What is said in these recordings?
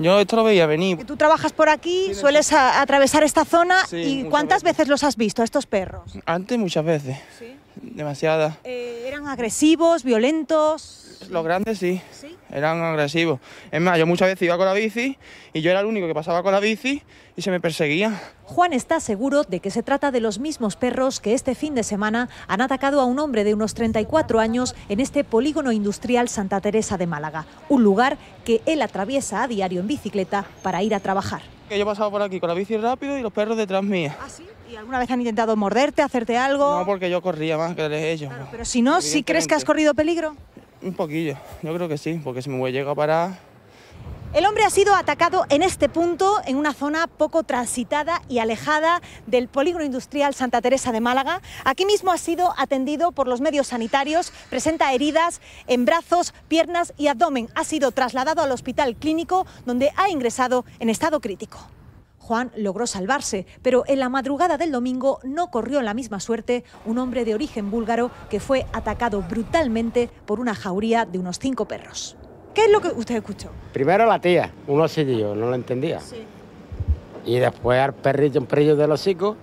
Yo esto lo veía venir. Tú trabajas por aquí, sueles atravesar esta zona y ¿cuántas veces. los has visto estos perros? Antes muchas veces. Sí. Demasiadas. Eh, ¿Eran agresivos, violentos? Los grandes ¿Sí? eran agresivos. Es más, yo muchas veces iba con la bici y yo era el único que pasaba con la bici y se me perseguía. Juan está seguro de que se trata de los mismos perros que este fin de semana han atacado a un hombre de unos 34 años en este polígono industrial Santa Teresa de Málaga, un lugar que él atraviesa a diario en bicicleta para ir a trabajar. Que yo pasaba por aquí con la bici rápido y los perros detrás mía. ¿Ah, ¿Y alguna vez han intentado morderte, hacerte algo? No, porque yo corría más que ellos. pero si no, ¿si crees que has corrido peligro? Un poquillo, yo creo que sí, porque si me voy llega para... El hombre ha sido atacado en este punto, en una zona poco transitada y alejada del polígono industrial Santa Teresa de Málaga. Aquí mismo ha sido atendido por los medios sanitarios, presenta heridas en brazos, piernas y abdomen. Ha sido trasladado al hospital clínico donde ha ingresado en estado crítico. Juan logró salvarse, pero en la madrugada del domingo no corrió la misma suerte un hombre de origen búlgaro que fue atacado brutalmente por una jauría de unos cinco perros. ¿Qué es lo que usted escuchó? Primero la tía, un osillo, no lo entendía. Sí. Y después al perrillo, un de los hocico,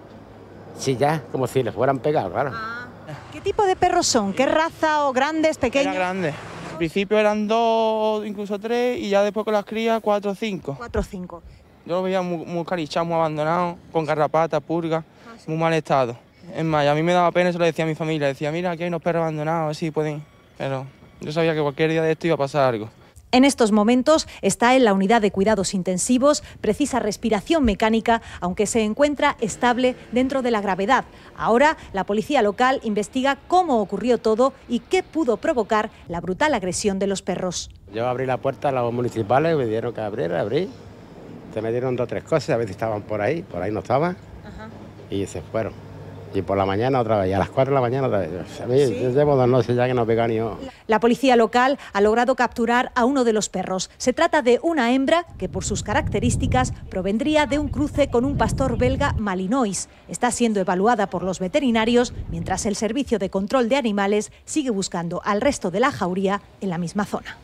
sí ya, como si le fueran pegado, claro. Ah. ¿Qué tipo de perros son? ¿Qué raza o grandes, pequeños? Era grande. Al principio eran dos, incluso tres, y ya después con las crías, cuatro o cinco. Cuatro o cinco. Yo lo veía muy, muy muy abandonado, con garrapatas, purga, ah, muy mal estado. Es más, a mí me daba pena, eso lo decía a mi familia, decía, mira, aquí hay unos perros abandonados, así pueden... Pero yo sabía que cualquier día de esto iba a pasar algo. En estos momentos está en la unidad de cuidados intensivos, precisa respiración mecánica, aunque se encuentra estable dentro de la gravedad. Ahora la policía local investiga cómo ocurrió todo y qué pudo provocar la brutal agresión de los perros. Yo abrí la puerta a los municipales, me dieron que abrir, abrí. ...se metieron dos o tres cosas, a veces estaban por ahí, por ahí no estaban, y se fueron. Y por la mañana otra vez, a las cuatro de la mañana otra vez. A mí, llevo dos noches ya que no pega ni yo. La policía local ha logrado capturar a uno de los perros. Se trata de una hembra que por sus características provendría de un cruce con un pastor belga malinois. Está siendo evaluada por los veterinarios mientras el Servicio de Control de Animales sigue buscando al resto de la jauría en la misma zona.